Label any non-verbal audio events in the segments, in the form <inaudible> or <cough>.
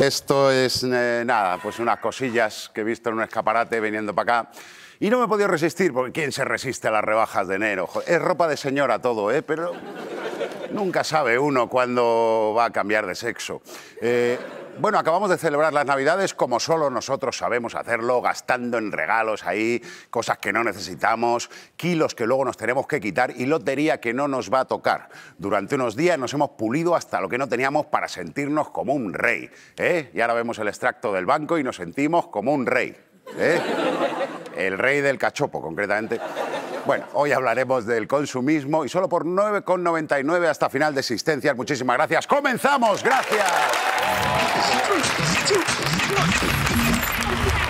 Esto es eh, nada, pues unas cosillas que he visto en un escaparate viniendo para acá. Y no me he podido resistir, porque ¿quién se resiste a las rebajas de enero? es ropa de señora todo, ¿eh? Pero nunca sabe uno cuándo va a cambiar de sexo. Eh, bueno, acabamos de celebrar las Navidades como solo nosotros sabemos hacerlo, gastando en regalos ahí, cosas que no necesitamos, kilos que luego nos tenemos que quitar y lotería que no nos va a tocar. Durante unos días nos hemos pulido hasta lo que no teníamos para sentirnos como un rey. ¿eh? Y ahora vemos el extracto del banco y nos sentimos como un rey. ¿eh? El rey del cachopo, concretamente. Bueno, hoy hablaremos del consumismo y solo por 9,99 hasta final de existencia. Muchísimas gracias. ¡Comenzamos! ¡Gracias! Shoot! Shoot! Shoot!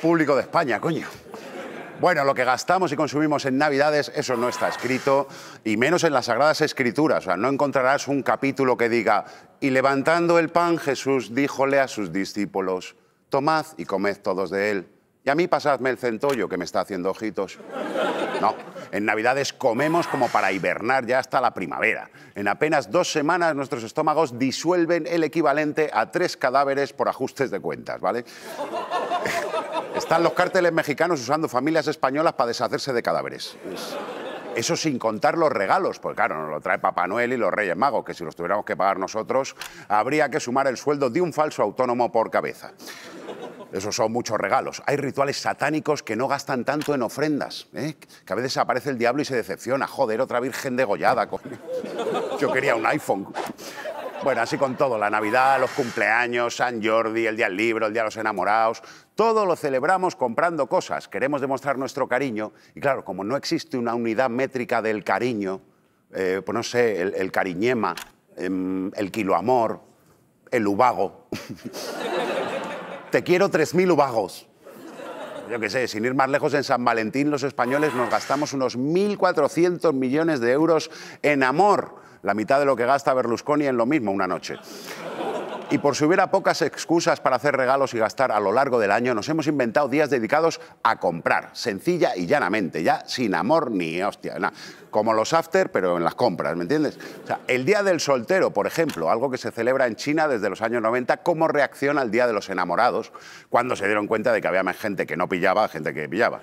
público de España, coño. Bueno, lo que gastamos y consumimos en Navidades, eso no está escrito, y menos en las Sagradas Escrituras. O sea, no encontrarás un capítulo que diga, y levantando el pan, Jesús díjole a sus discípulos, tomad y comed todos de él. Y a mí pasadme el centollo que me está haciendo ojitos. No, en Navidades comemos como para hibernar ya hasta la primavera. En apenas dos semanas nuestros estómagos disuelven el equivalente a tres cadáveres por ajustes de cuentas, ¿vale? Están los cárteles mexicanos usando familias españolas para deshacerse de cadáveres. Eso sin contar los regalos, porque claro, nos lo trae Papá Noel y los Reyes Magos, que si los tuviéramos que pagar nosotros, habría que sumar el sueldo de un falso autónomo por cabeza. Esos son muchos regalos. Hay rituales satánicos que no gastan tanto en ofrendas, ¿eh? que a veces aparece el diablo y se decepciona. Joder, otra virgen degollada. Yo quería un iPhone. Bueno, así con todo, la Navidad, los cumpleaños, San Jordi, el Día del Libro, el Día de los Enamorados, todo lo celebramos comprando cosas, queremos demostrar nuestro cariño y claro, como no existe una unidad métrica del cariño, eh, pues no sé, el, cariñema, el em, el kiloamor, el ubago. <laughs> Te quiero 3.000 ubagos yo qué sé, sin ir más lejos, en San Valentín los españoles nos gastamos unos 1.400 millones de euros en amor, la mitad de lo que gasta Berlusconi en lo mismo una noche. Y por si hubiera pocas excusas para hacer regalos y gastar a lo largo del año, nos hemos inventado días dedicados a comprar, sencilla y llanamente, ya sin amor ni hostia, Como los after, pero en las compras, ¿me entiendes? el Día del Soltero, por ejemplo, algo que se celebra en China desde los años 90 ¿Cómo reacciona al Día de los Enamorados, cuando se dieron cuenta de que había más gente que no pillaba, gente que pillaba.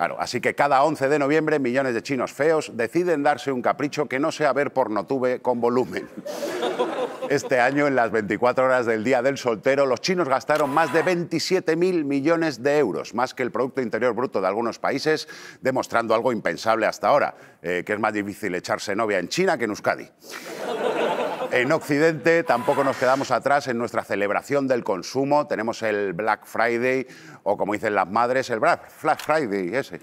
Claro, así que cada 11 de noviembre millones de chinos feos deciden darse un capricho que no sea ver por tuve con volumen. <laughs> Este año, en las 24 horas del Día del Soltero, los chinos gastaron más de 27.000 millones de euros, más que el Producto Interior Bruto de algunos países, demostrando algo impensable hasta ahora, eh, que es más difícil echarse novia en China que en Euskadi. En Occidente tampoco nos quedamos atrás en nuestra celebración del consumo. Tenemos el Black Friday, o como dicen las madres, el Black Friday, ese.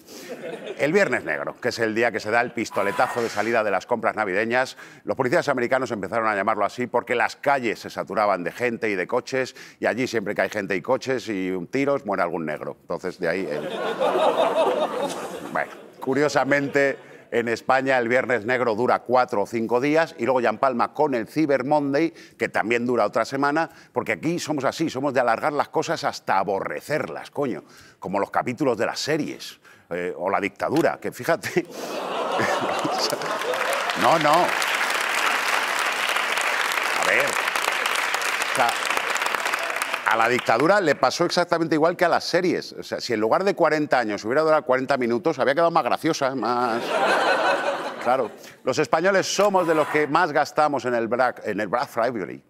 El Viernes Negro, que es el día que se da el pistoletazo de salida de las compras navideñas. Los policías americanos empezaron a llamarlo así porque las calles se saturaban de gente y de coches, y allí siempre que hay gente y coches y un tiros, muere algún negro. Entonces, de ahí. El... Bueno, curiosamente en España el Viernes Negro dura cuatro o cinco días y luego ya en Palma con el Cyber Monday, que también dura otra semana, porque aquí somos así, somos de alargar las cosas hasta aborrecerlas, coño, como los capítulos de las series eh, o la dictadura, que fíjate... <laughs> no, no. A ver. O sea, a la dictadura le pasó exactamente igual que a las series. O sea, si en lugar de 40 años hubiera durado 40 minutos, había quedado más graciosa, más... Claro. Los españoles somos de los que más gastamos en el Black, en el Black Friday.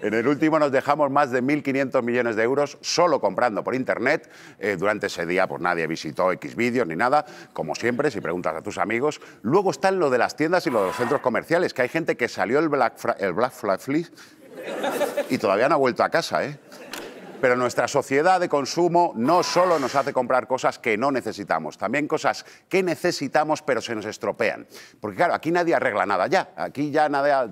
En el último nos dejamos más de 1.500 millones de euros solo comprando por internet. Eh, durante ese día pues nadie visitó X vídeos ni nada. Como siempre, si preguntas a tus amigos. Luego está lo de las tiendas y lo de los centros comerciales, que hay gente que salió el Black, Friday... el Black Friday? y todavía no ha vuelto a casa, ¿eh? Pero nuestra sociedad de consumo no solo nos hace comprar cosas que no necesitamos, también cosas que necesitamos pero se nos estropean. Porque claro, aquí nadie arregla nada ya. Aquí ya nada,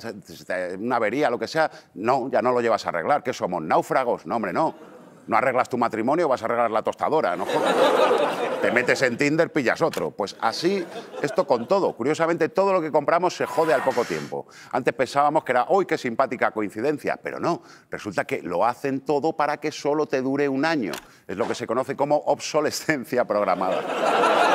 una avería, lo que sea, no, ya no lo llevas a arreglar. ¿Qué somos? ¿Náufragos? No, hombre, no no arreglas tu matrimonio, vas a arreglar la tostadora, ¿no? <laughs> Te metes en Tinder, pillas otro. Pues así, esto con todo. Curiosamente, todo lo que compramos se jode al poco tiempo. Antes pensábamos que era, hoy qué simpática coincidencia! Pero no, resulta que lo hacen todo para que solo te dure un año. Es lo que se conoce como obsolescencia programada.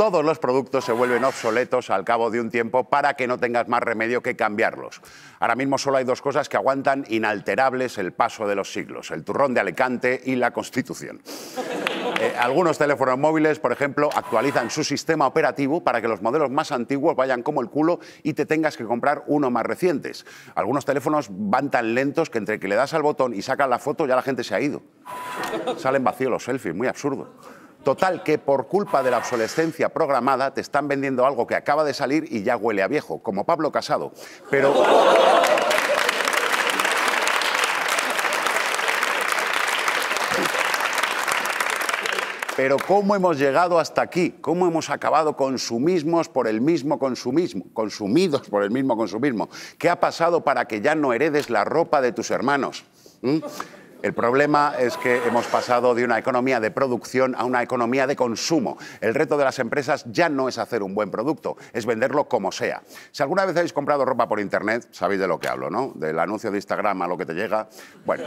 todos los productos se vuelven obsoletos al cabo de un tiempo para que no tengas más remedio que cambiarlos. Ahora mismo solo hay dos cosas que aguantan inalterables el paso de los siglos, el turrón de Alicante y la Constitución. Eh, algunos teléfonos móviles, por ejemplo, actualizan su sistema operativo para que los modelos más antiguos vayan como el culo y te tengas que comprar uno más recientes. Algunos teléfonos van tan lentos que entre que le das al botón y sacas la foto ya la gente se ha ido. Salen vacíos los selfies, muy absurdo. Total, que por culpa de la obsolescencia programada te están vendiendo algo que acaba de salir y ya huele a viejo, como Pablo Casado. Pero... Pero ¿cómo hemos llegado hasta aquí? ¿Cómo hemos acabado consumismos por el mismo consumismo? Consumidos por el mismo consumismo. ¿Qué ha pasado para que ya no heredes la ropa de tus hermanos? ¿Mm? El problema es que hemos pasado de una economía de producción a una economía de consumo. El reto de las empresas ya no es hacer un buen producto, es venderlo como sea. Si alguna vez habéis comprado ropa por internet, sabéis de lo que hablo, ¿no? Del anuncio de Instagram a lo que te llega. Bueno,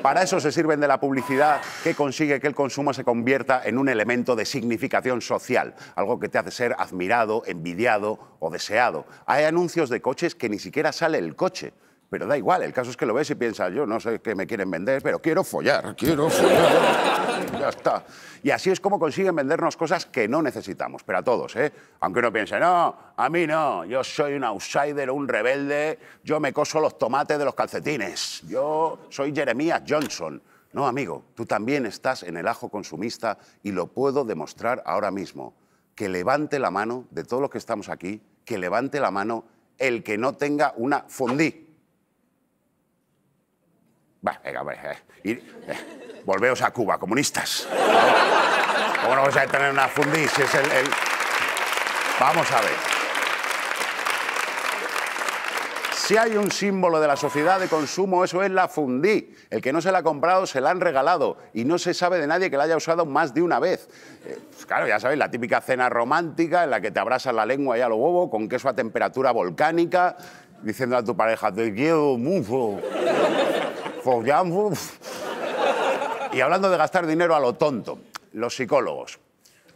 para eso se sirven de la publicidad que consigue que el consumo se convierta en un elemento de significación social, algo que te hace ser admirado, envidiado o deseado. Hay anuncios de coches que ni siquiera sale el coche pero da igual, el caso es que lo ves y piensas, yo no sé qué me quieren vender, pero quiero follar, quiero follar. <laughs> ya está. Y así es como consiguen vendernos cosas que no necesitamos, pero a todos, ¿eh? Aunque uno piense, no, a mí no, yo soy un outsider, un rebelde, yo me coso los tomates de los calcetines, yo soy Jeremías Johnson. No, amigo, tú también estás en el ajo consumista y lo puedo demostrar ahora mismo. Que levante la mano de todos los que estamos aquí, que levante la mano el que no tenga una fondí. Eh, eh, volveos a Cuba, comunistas. ¿Cómo no a tener una fundí? es Vamos a ver. Si hay un símbolo de la sociedad de consumo, eso es la fundí. El que no se la ha comprado se la han regalado y no se sabe de nadie que la haya usado más de una vez. Eh, pues claro, ya sabéis, la típica cena romántica en la que te abrasas la lengua y a lo bobo, con queso a temperatura volcánica, diciendo a tu pareja, te quiero mucho. Y hablando de gastar dinero a lo tonto, los psicólogos.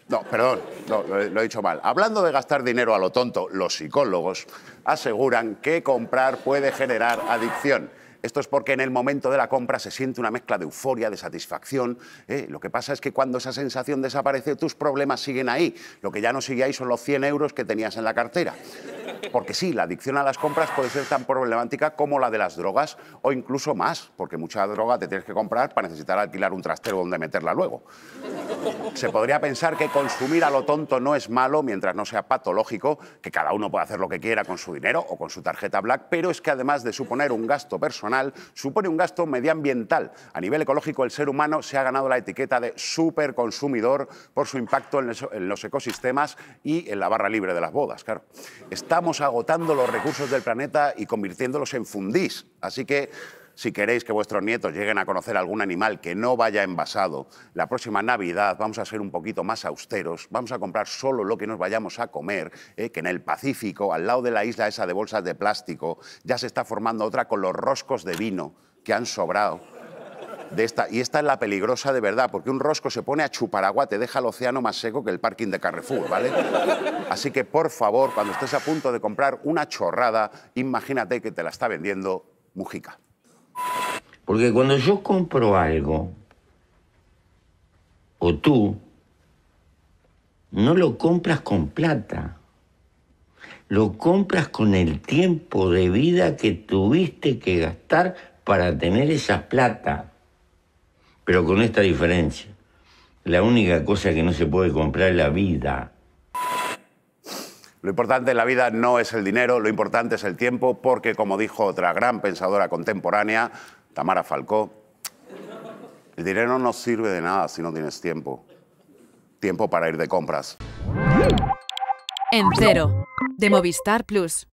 No, perdón, lo, he dicho mal. Hablando de gastar dinero a lo tonto, los psicólogos aseguran que comprar puede generar adicción. Esto es porque en el momento de la compra se siente una mezcla de euforia, de satisfacción. ¿eh? Lo que pasa es que cuando esa sensación desaparece, tus problemas siguen ahí. Lo que ya no sigue ahí son los 100 euros que tenías en la cartera. Porque sí, la adicción a las compras puede ser tan problemática como la de las drogas o incluso más, porque mucha droga te tienes que comprar para necesitar alquilar un trastero donde meterla luego. Se podría pensar que consumir a lo tonto no es malo mientras no sea patológico, que cada uno puede hacer lo que quiera con su dinero o con su tarjeta black, pero es que además de suponer un gasto personal, supone un gasto medioambiental. A nivel ecológico, el ser humano se ha ganado la etiqueta de superconsumidor por su impacto en los ecosistemas y en la barra libre de las bodas, claro. Estamos agotando los recursos del planeta y convirtiéndolos en fundís. Así que si queréis que vuestros nietos lleguen a conocer algún animal que no vaya envasado, la próxima Navidad vamos a ser un poquito más austeros, vamos a comprar solo lo que nos vayamos a comer, eh, que en el Pacífico, al lado de la isla esa de bolsas de plástico, ya se está formando otra con los roscos de vino que han sobrado. De esta, y esta es la peligrosa de verdad, porque un rosco se pone a chupar agua, te deja el océano más seco que el parking de Carrefour, ¿vale? Así que, por favor, cuando estés a punto de comprar una chorrada, imagínate que te la está vendiendo Mujica. Porque cuando yo compro algo, o tú, no lo compras con plata, lo compras con el tiempo de vida que tuviste que gastar para tener esa plata. Pero con esta diferencia, la única cosa que no se puede comprar es la vida. Lo importante en la vida no es el dinero, lo importante es el tiempo, porque como dijo otra gran pensadora contemporánea, Tamara Falcó, el dinero no sirve de nada si no tienes tiempo. Tiempo para ir de compras. En cero, de Movistar Plus.